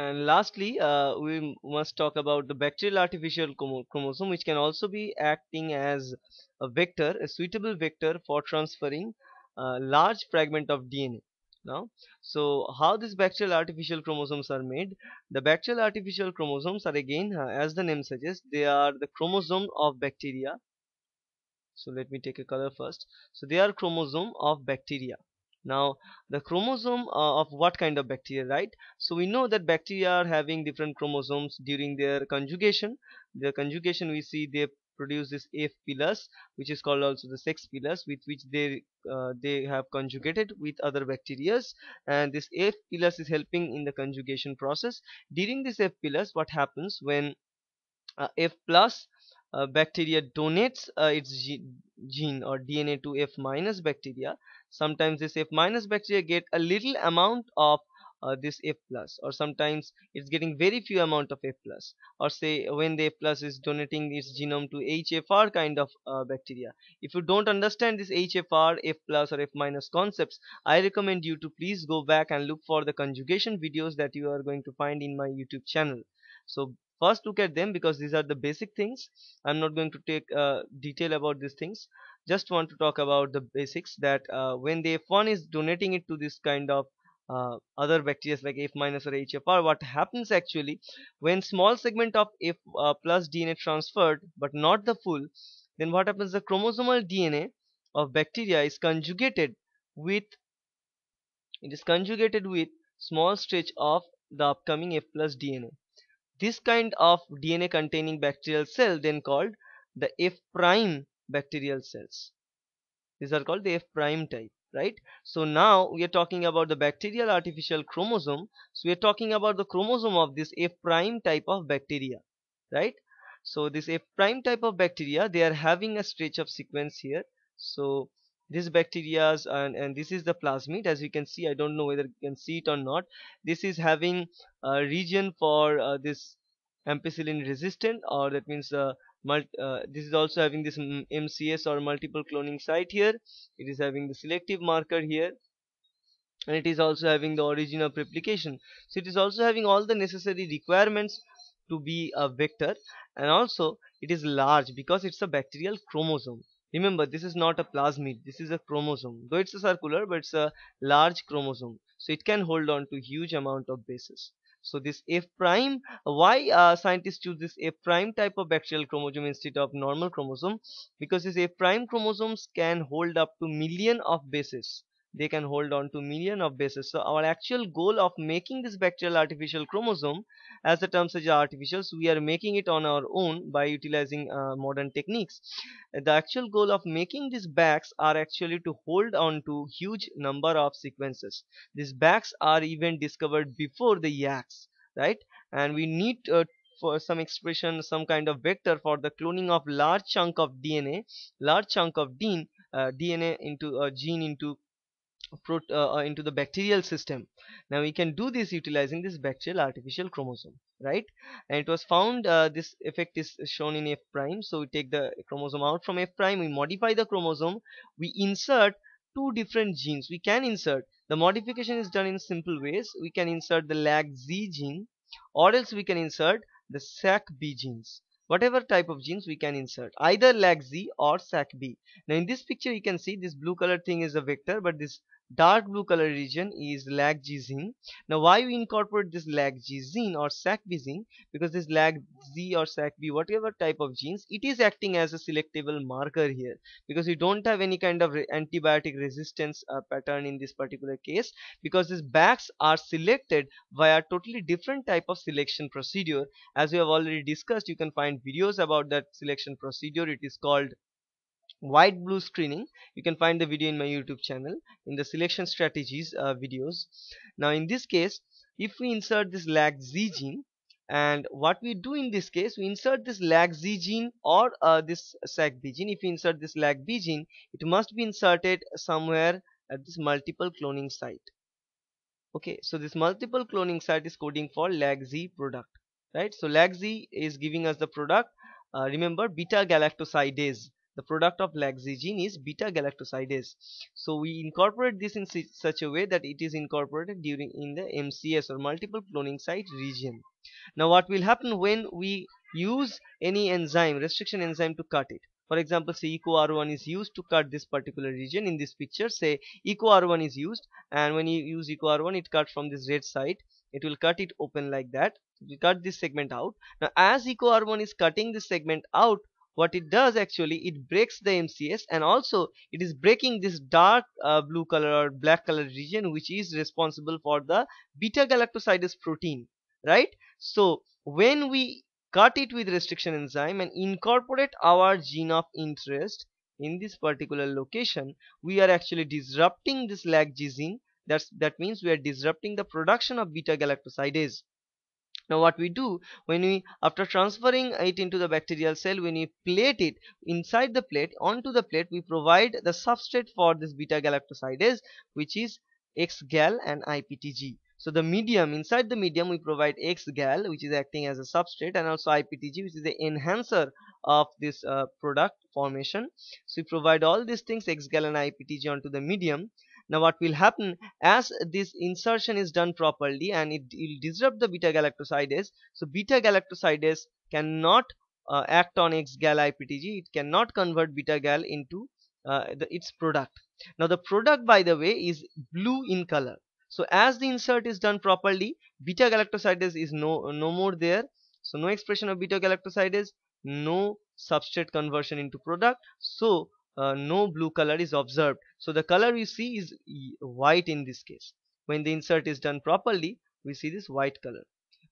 And lastly, uh, we must talk about the bacterial artificial chromosome, which can also be acting as a vector, a suitable vector for transferring a uh, large fragment of DNA. Now, so how these bacterial artificial chromosomes are made? The bacterial artificial chromosomes are again, uh, as the name suggests, they are the chromosome of bacteria. So let me take a color first. So they are chromosome of bacteria now the chromosome uh, of what kind of bacteria right so we know that bacteria are having different chromosomes during their conjugation The conjugation we see they produce this F plus, which is called also the sex pillus with which they uh, they have conjugated with other bacteria and this F plus is helping in the conjugation process during this F plus what happens when uh, F plus uh, bacteria donates uh, its gene or DNA to F minus bacteria sometimes this f minus bacteria get a little amount of uh, this f plus or sometimes it's getting very few amount of f plus or say when the f plus is donating its genome to hfr kind of uh, bacteria if you don't understand this hfr f plus or f minus concepts i recommend you to please go back and look for the conjugation videos that you are going to find in my youtube channel so first look at them because these are the basic things i'm not going to take uh, detail about these things just want to talk about the basics that uh, when the f1 is donating it to this kind of uh, other bacteria like F minus or HFR what happens actually when small segment of F uh, plus DNA transferred but not the full then what happens the chromosomal DNA of bacteria is conjugated with it is conjugated with small stretch of the upcoming F plus DNA this kind of DNA containing bacterial cell then called the F prime bacterial cells these are called the f prime type right so now we are talking about the bacterial artificial chromosome so we are talking about the chromosome of this f prime type of bacteria right so this f prime type of bacteria they are having a stretch of sequence here so this bacteria and, and this is the plasmid as you can see I don't know whether you can see it or not this is having a region for uh, this ampicillin resistant or that means uh, uh, this is also having this MCS or multiple cloning site here it is having the selective marker here and it is also having the origin of replication so it is also having all the necessary requirements to be a vector and also it is large because it's a bacterial chromosome remember this is not a plasmid this is a chromosome though it's a circular but it's a large chromosome so it can hold on to huge amount of bases so this F prime, why uh, scientists choose this F prime type of bacterial chromosome instead of normal chromosome? Because this F prime chromosomes can hold up to million of bases they can hold on to million of bases. So our actual goal of making this bacterial artificial chromosome as the term suggests artificial so we are making it on our own by utilizing uh, modern techniques. The actual goal of making these backs are actually to hold on to huge number of sequences. These backs are even discovered before the yaks right and we need uh, for some expression some kind of vector for the cloning of large chunk of DNA large chunk of gene uh, DNA into a uh, gene into uh, uh, into the bacterial system now we can do this utilizing this bacterial artificial chromosome right and it was found uh, this effect is shown in f prime so we take the chromosome out from f prime we modify the chromosome we insert two different genes we can insert the modification is done in simple ways we can insert the lag z gene or else we can insert the sac b genes whatever type of genes we can insert either lag z or sac b now in this picture you can see this blue color thing is a vector but this dark blue color region is lag gzine. Now why we incorporate this lag gzine or SACB zine? Because this lag Z or SACB whatever type of genes it is acting as a selectable marker here because we don't have any kind of antibiotic resistance uh, pattern in this particular case because these backs are selected via totally different type of selection procedure as we have already discussed you can find videos about that selection procedure it is called white blue screening you can find the video in my youtube channel in the selection strategies uh, videos now in this case if we insert this lag z gene and what we do in this case we insert this lag z gene or uh, this sac b gene if we insert this lag b gene it must be inserted somewhere at this multiple cloning site okay so this multiple cloning site is coding for lag z product right so lag z is giving us the product uh, remember beta galactosidase the product of gene is beta galactosidase so we incorporate this in such a way that it is incorporated during in the mcs or multiple cloning site region now what will happen when we use any enzyme restriction enzyme to cut it for example say ecoR1 is used to cut this particular region in this picture say ecoR1 is used and when you use ecoR1 it cuts from this red side it will cut it open like that it cut this segment out now as ecoR1 is cutting this segment out what it does actually it breaks the MCS and also it is breaking this dark uh, blue color or black color region which is responsible for the beta galactosidase protein right so when we cut it with restriction enzyme and incorporate our gene of interest in this particular location we are actually disrupting this lag gene that's that means we are disrupting the production of beta galactosidase now what we do when we after transferring it into the bacterial cell when we plate it inside the plate onto the plate we provide the substrate for this beta galactosidase which is X-gal and iptg so the medium inside the medium we provide X-gal, which is acting as a substrate and also iptg which is the enhancer of this uh, product formation so we provide all these things X-gal and iptg onto the medium now what will happen as this insertion is done properly and it will disrupt the beta galactosidase so beta galactosidase cannot uh, act on xgal iptg it cannot convert beta gal into uh, the, its product now the product by the way is blue in color so as the insert is done properly beta galactosidase is no no more there so no expression of beta galactosidase no substrate conversion into product so uh, no blue color is observed so the color we see is white in this case when the insert is done properly we see this white color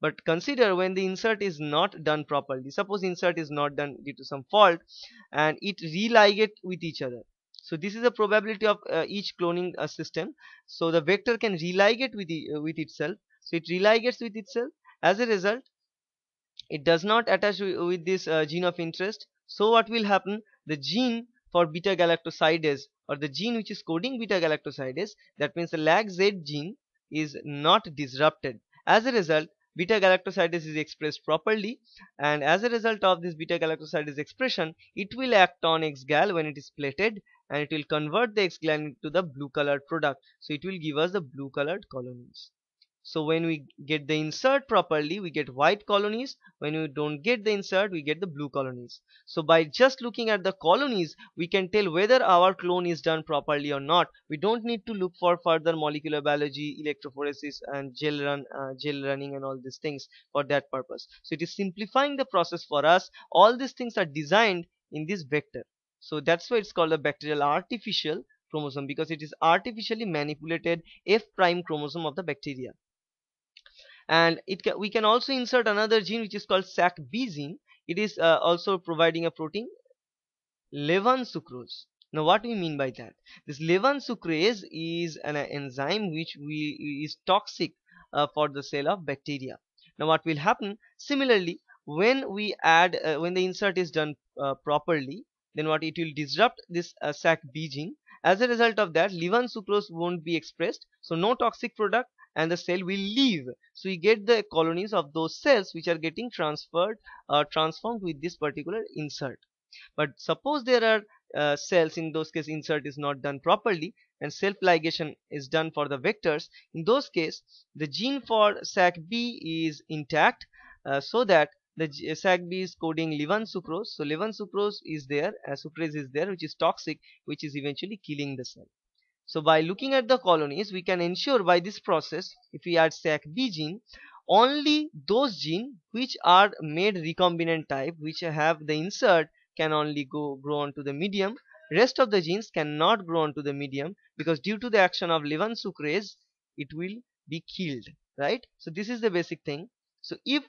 but consider when the insert is not done properly suppose insert is not done due to some fault and it religate with each other so this is a probability of uh, each cloning uh, system so the vector can religate with the, uh, with itself so it religates with itself as a result it does not attach with this uh, gene of interest so what will happen the gene for beta galactosidase or the gene which is coding beta galactosidase that means the LAG-Z gene is not disrupted as a result beta galactosidase is expressed properly and as a result of this beta galactosidase expression it will act on xgal when it is plated and it will convert the xgal into the blue colored product so it will give us the blue colored colonies so when we get the insert properly we get white colonies when we don't get the insert we get the blue colonies so by just looking at the colonies we can tell whether our clone is done properly or not we don't need to look for further molecular biology electrophoresis and gel run uh, gel running and all these things for that purpose so it is simplifying the process for us all these things are designed in this vector so that's why it's called a bacterial artificial chromosome because it is artificially manipulated f prime chromosome of the bacteria and it ca we can also insert another gene which is called SACB gene it is uh, also providing a protein Levan sucrose now what do we mean by that this Levan sucrase is an uh, enzyme which we is toxic uh, for the cell of bacteria now what will happen similarly when we add uh, when the insert is done uh, properly then what it will disrupt this uh, SACB gene as a result of that Levan sucrose won't be expressed so no toxic product and the cell will leave so we get the colonies of those cells which are getting transferred or uh, transformed with this particular insert but suppose there are uh, cells in those case insert is not done properly and self ligation is done for the vectors in those case the gene for SACB is intact uh, so that the SACB is coding Levan sucrose so Levan sucrose is there uh, sucrose is there which is toxic which is eventually killing the cell so by looking at the colonies, we can ensure by this process, if we add SACB gene, only those genes which are made recombinant type, which have the insert can only go grow onto the medium. Rest of the genes cannot grow onto the medium because due to the action of levansucrase, sucrase, it will be killed, right? So this is the basic thing. So if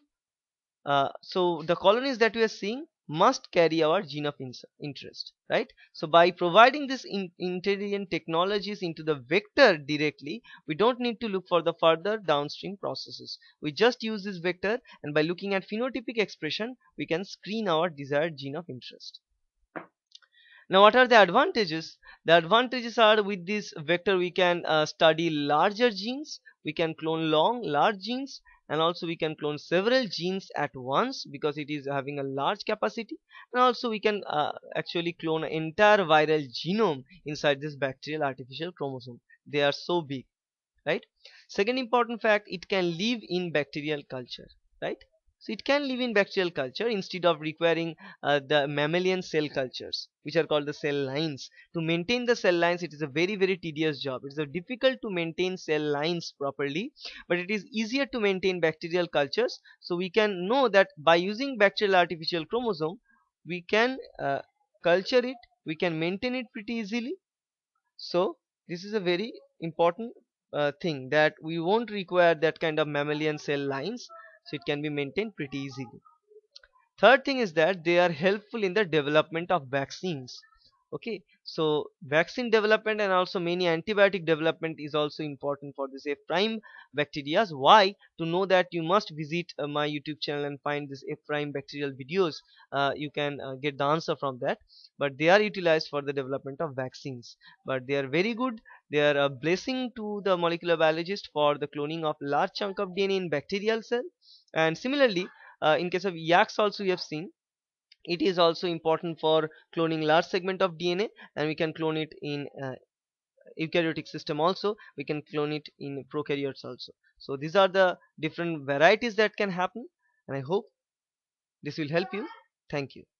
uh, so the colonies that we are seeing must carry our gene of interest right so by providing this in intelligent technologies into the vector directly we don't need to look for the further downstream processes we just use this vector and by looking at phenotypic expression we can screen our desired gene of interest now what are the advantages the advantages are with this vector we can uh, study larger genes we can clone long large genes and also we can clone several genes at once because it is having a large capacity and also we can uh, actually clone an entire viral genome inside this bacterial artificial chromosome they are so big right second important fact it can live in bacterial culture right so it can live in bacterial culture instead of requiring uh, the mammalian cell cultures which are called the cell lines. To maintain the cell lines it is a very very tedious job. It is difficult to maintain cell lines properly but it is easier to maintain bacterial cultures. So we can know that by using bacterial artificial chromosome we can uh, culture it, we can maintain it pretty easily. So this is a very important uh, thing that we won't require that kind of mammalian cell lines so it can be maintained pretty easily third thing is that they are helpful in the development of vaccines okay so vaccine development and also many antibiotic development is also important for this f prime bacterias. why to know that you must visit uh, my youtube channel and find this f prime bacterial videos uh, you can uh, get the answer from that but they are utilized for the development of vaccines but they are very good they are a blessing to the molecular biologist for the cloning of large chunk of dna in bacterial cell and similarly uh, in case of yaks also we have seen it is also important for cloning large segment of DNA and we can clone it in uh, eukaryotic system also we can clone it in prokaryotes also so these are the different varieties that can happen and I hope this will help you thank you